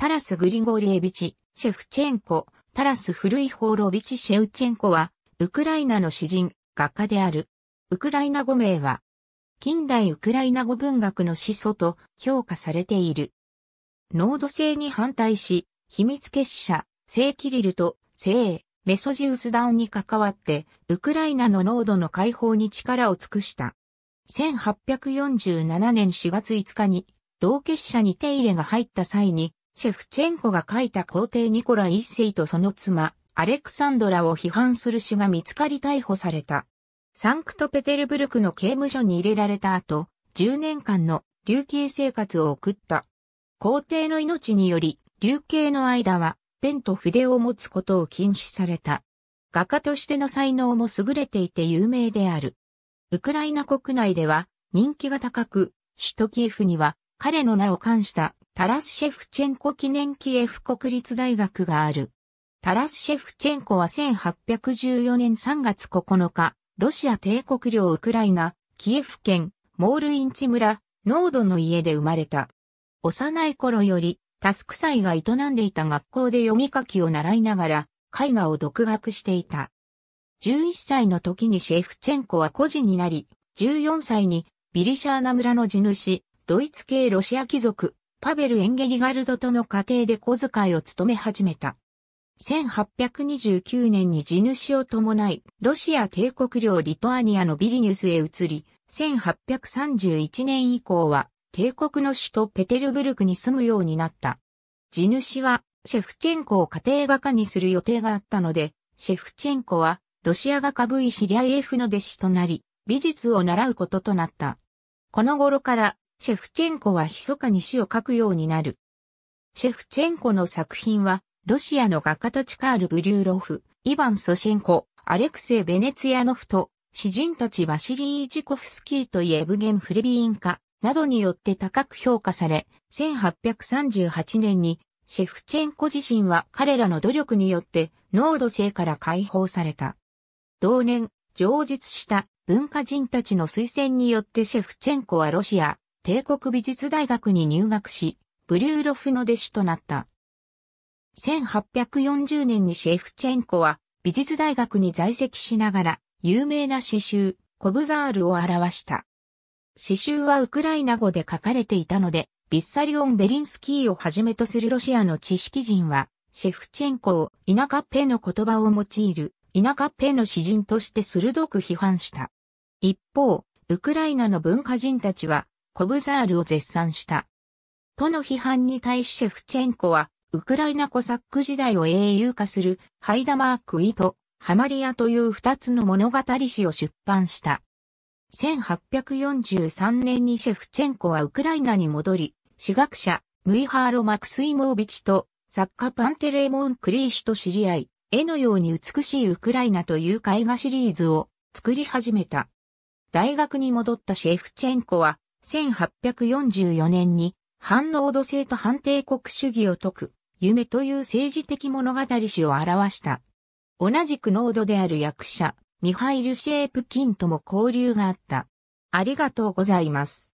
タラス・グリゴリエビチ、シェフチェンコ、タラス・フルイホーロビチ・シェウチェンコは、ウクライナの詩人、画家である。ウクライナ語名は、近代ウクライナ語文学の始祖と評価されている。濃度性に反対し、秘密結社、聖キリルと聖メソジウス団に関わって、ウクライナの濃度の解放に力を尽くした。1847年4月5日に、同結社に手入れが入った際に、シェフチェンコが書いた皇帝ニコラ一世とその妻、アレクサンドラを批判する詩が見つかり逮捕された。サンクトペテルブルクの刑務所に入れられた後、10年間の流刑生活を送った。皇帝の命により、流刑の間は、ペンと筆を持つことを禁止された。画家としての才能も優れていて有名である。ウクライナ国内では人気が高く、首都キエフには彼の名を冠したタラスシェフチェンコ記念キエフ国立大学がある。タラスシェフチェンコは1814年3月9日、ロシア帝国領ウクライナ、キエフ県、モールインチ村、ノードの家で生まれた。幼い頃より、タスク祭が営んでいた学校で読み書きを習いながら、絵画を独学していた。11歳の時にシェフチェンコは孤児になり、14歳にビリシャーナ村の地主、ドイツ系ロシア貴族、パベル・エンゲリガルドとの家庭で小遣いを務め始めた。1829年に地主を伴い、ロシア帝国領リトアニアのビリニュスへ移り、1831年以降は帝国の首都ペテルブルクに住むようになった。地主はシェフチェンコを家庭画家にする予定があったので、シェフチェンコはロシア画家 V シリアイ F の弟子となり、美術を習うこととなった。この頃からシェフチェンコは密かに詩を書くようになる。シェフチェンコの作品は、ロシアの画家たちカール・ブリューロフ、イヴァン・ソシェンコ、アレクセイ・ベネツヤノフと、詩人たちバシリー・ジコフスキーとエブゲン・フレビーンカなどによって高く評価され、1838年にシェフチェンコ自身は彼らの努力によって濃度性から解放された。同年、上述した文化人たちの推薦によってシェフチェンコはロシア、帝国美術大学に入学し、ブリューロフの弟子となった。1840年にシェフチェンコは美術大学に在籍しながら有名な詩集コブザールを表した。詩集はウクライナ語で書かれていたので、ビッサリオン・ベリンスキーをはじめとするロシアの知識人は、シェフチェンコを田舎っぺの言葉を用いる田舎っぺの詩人として鋭く批判した。一方、ウクライナの文化人たちはコブザールを絶賛した。との批判に対しシェフチェンコは、ウクライナコサック時代を英雄化する、ハイダマークイと、ハマリアという二つの物語史を出版した。1843年にシェフチェンコはウクライナに戻り、詩学者、ムイハーロ・マクスイモービチと、作家パンテレーモン・クリーシュと知り合い、絵のように美しいウクライナという絵画シリーズを作り始めた。大学に戻ったシェフチェンコは、1844年に反濃度性と反帝国主義を説く、夢という政治的物語史を表した。同じく濃度である役者、ミハイル・シェープキンとも交流があった。ありがとうございます。